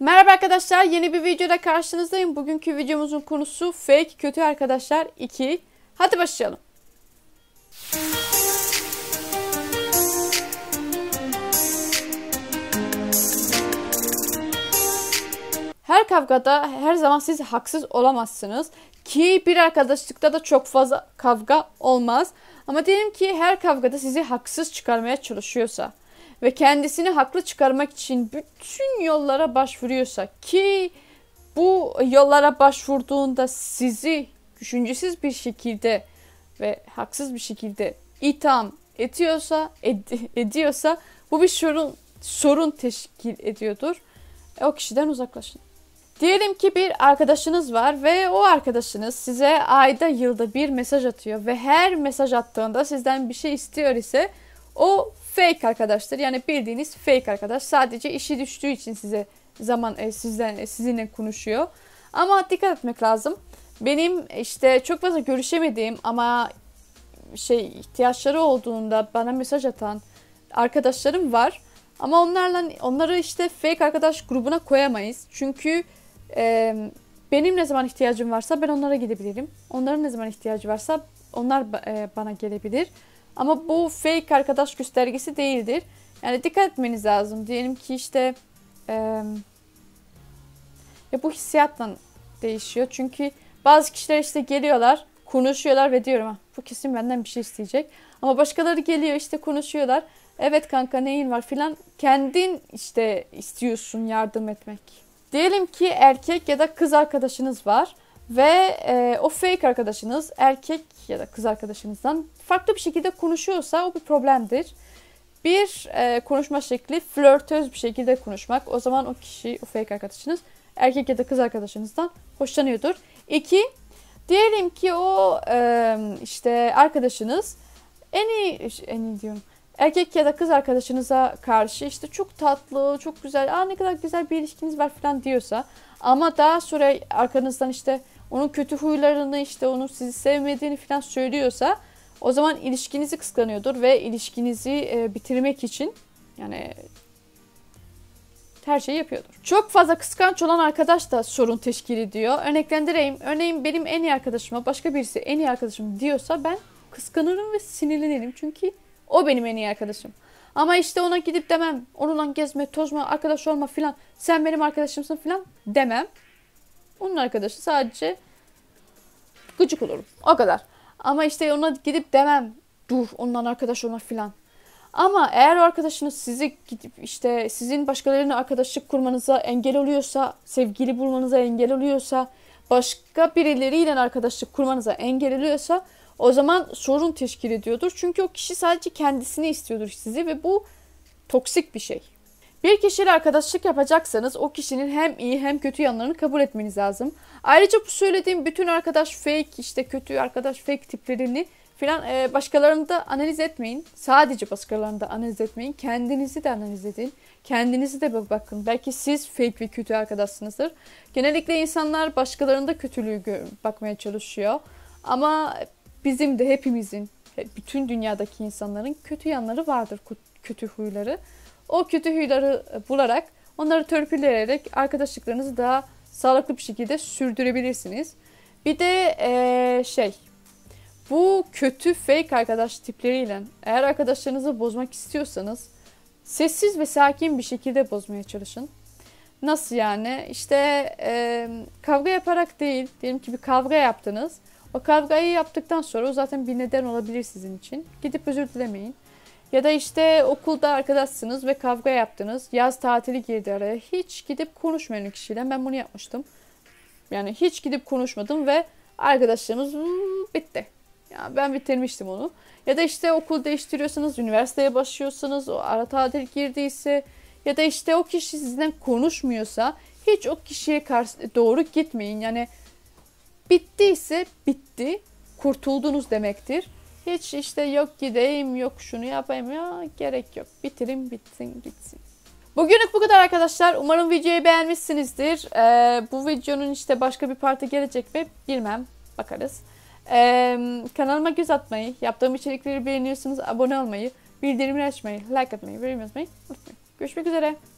Merhaba arkadaşlar yeni bir videoda karşınızdayım. Bugünkü videomuzun konusu fake kötü arkadaşlar 2. Hadi başlayalım. Her kavgada her zaman siz haksız olamazsınız ki bir arkadaşlıkta da çok fazla kavga olmaz. Ama diyelim ki her kavgada sizi haksız çıkarmaya çalışıyorsa ve kendisini haklı çıkarmak için bütün yollara başvuruyorsa ki bu yollara başvurduğunda sizi düşüncesiz bir şekilde ve haksız bir şekilde itham ediyorsa ed- ediyorsa bu bir sorun sorun teşkil ediyordur. E, o kişiden uzaklaşın. Diyelim ki bir arkadaşınız var ve o arkadaşınız size ayda yılda bir mesaj atıyor ve her mesaj attığında sizden bir şey istiyor ise o fake arkadaşlar. Yani bildiğiniz fake arkadaş. Sadece işi düştüğü için size zaman e, sizden e, sizinle konuşuyor. Ama dikkat etmek lazım. Benim işte çok fazla görüşemediğim ama şey ihtiyaçları olduğunda bana mesaj atan arkadaşlarım var. Ama onlarla onları işte fake arkadaş grubuna koyamayız. Çünkü e, benim ne zaman ihtiyacım varsa ben onlara gidebilirim. Onların ne zaman ihtiyacı varsa onlar e, bana gelebilir. Ama bu fake arkadaş göstergesi değildir. Yani dikkat etmeniz lazım. Diyelim ki işte e, ya bu hissiyatla değişiyor. Çünkü bazı kişiler işte geliyorlar, konuşuyorlar ve diyorum ah, bu kesin benden bir şey isteyecek. Ama başkaları geliyor işte konuşuyorlar. Evet kanka neyin var filan. Kendin işte istiyorsun yardım etmek. Diyelim ki erkek ya da kız arkadaşınız var ve e, o fake arkadaşınız erkek ya da kız arkadaşınızdan farklı bir şekilde konuşuyorsa o bir problemdir. Bir e, konuşma şekli flörtöz bir şekilde konuşmak. O zaman o kişi, o fake arkadaşınız erkek ya da kız arkadaşınızdan hoşlanıyordur. İki, diyelim ki o e, işte arkadaşınız en iyi, en iyi diyorum erkek ya da kız arkadaşınıza karşı işte çok tatlı, çok güzel, aa ne kadar güzel bir ilişkiniz var falan diyorsa ama daha sonra arkanızdan işte onun kötü huylarını işte onun sizi sevmediğini falan söylüyorsa o zaman ilişkinizi kıskanıyordur ve ilişkinizi e, bitirmek için yani her şeyi yapıyordur. Çok fazla kıskanç olan arkadaş da sorun teşkil ediyor. Örneklendireyim. Örneğin benim en iyi arkadaşıma başka birisi en iyi arkadaşım diyorsa ben kıskanırım ve sinirlenirim. Çünkü o benim en iyi arkadaşım. Ama işte ona gidip demem. Onunla gezme, tozma, arkadaş olma filan. Sen benim arkadaşımsın filan demem. Onun arkadaşı sadece gıcık olurum. O kadar. Ama işte ona gidip demem. Dur ondan arkadaş olma filan. Ama eğer o arkadaşınız sizi gidip işte sizin başkalarına arkadaşlık kurmanıza engel oluyorsa, sevgili bulmanıza engel oluyorsa, başka birileriyle arkadaşlık kurmanıza engel oluyorsa o zaman sorun teşkil ediyordur. Çünkü o kişi sadece kendisini istiyordur sizi ve bu toksik bir şey. Bir kişiyle arkadaşlık yapacaksanız o kişinin hem iyi hem kötü yanlarını kabul etmeniz lazım. Ayrıca bu söylediğim bütün arkadaş fake işte kötü arkadaş fake tiplerini filan e, başkalarını da analiz etmeyin. Sadece başkalarını da analiz etmeyin. Kendinizi de analiz edin. Kendinizi de bakın. Belki siz fake ve kötü arkadaşsınızdır. Genellikle insanlar başkalarında kötülüğü bakmaya çalışıyor. Ama bizim de hepimizin, bütün dünyadaki insanların kötü yanları vardır, kötü huyları. O kötü huyları bularak onları törpüleyerek arkadaşlıklarınızı daha sağlıklı bir şekilde sürdürebilirsiniz. Bir de ee, şey bu kötü fake arkadaş tipleriyle eğer arkadaşlarınızı bozmak istiyorsanız sessiz ve sakin bir şekilde bozmaya çalışın. Nasıl yani? İşte e, kavga yaparak değil, diyelim ki bir kavga yaptınız. O kavgayı yaptıktan sonra o zaten bir neden olabilir sizin için. Gidip özür dilemeyin. Ya da işte okulda arkadaşsınız ve kavga yaptınız. Yaz tatili girdi araya. Hiç gidip konuşmayan kişiyle ben bunu yapmıştım. Yani hiç gidip konuşmadım ve arkadaşlarımız hmm, bitti. Yani ben bitirmiştim onu. Ya da işte okul değiştiriyorsanız, üniversiteye başlıyorsanız, o ara tatil girdiyse ya da işte o kişi sizden konuşmuyorsa hiç o kişiye karşı doğru gitmeyin. Yani bittiyse bitti, kurtuldunuz demektir. Hiç işte yok gideyim, yok şunu yapayım ya gerek yok. Bitirin, bitsin, gitsin. Bugünlük bu kadar arkadaşlar. Umarım videoyu beğenmişsinizdir. Ee, bu videonun işte başka bir parti gelecek mi bilmem. Bakarız. Ee, kanalıma göz atmayı, yaptığım içerikleri beğeniyorsunuz abone olmayı, bildirimleri açmayı, like atmayı, yorum yazmayı unutmayın. Görüşmek üzere.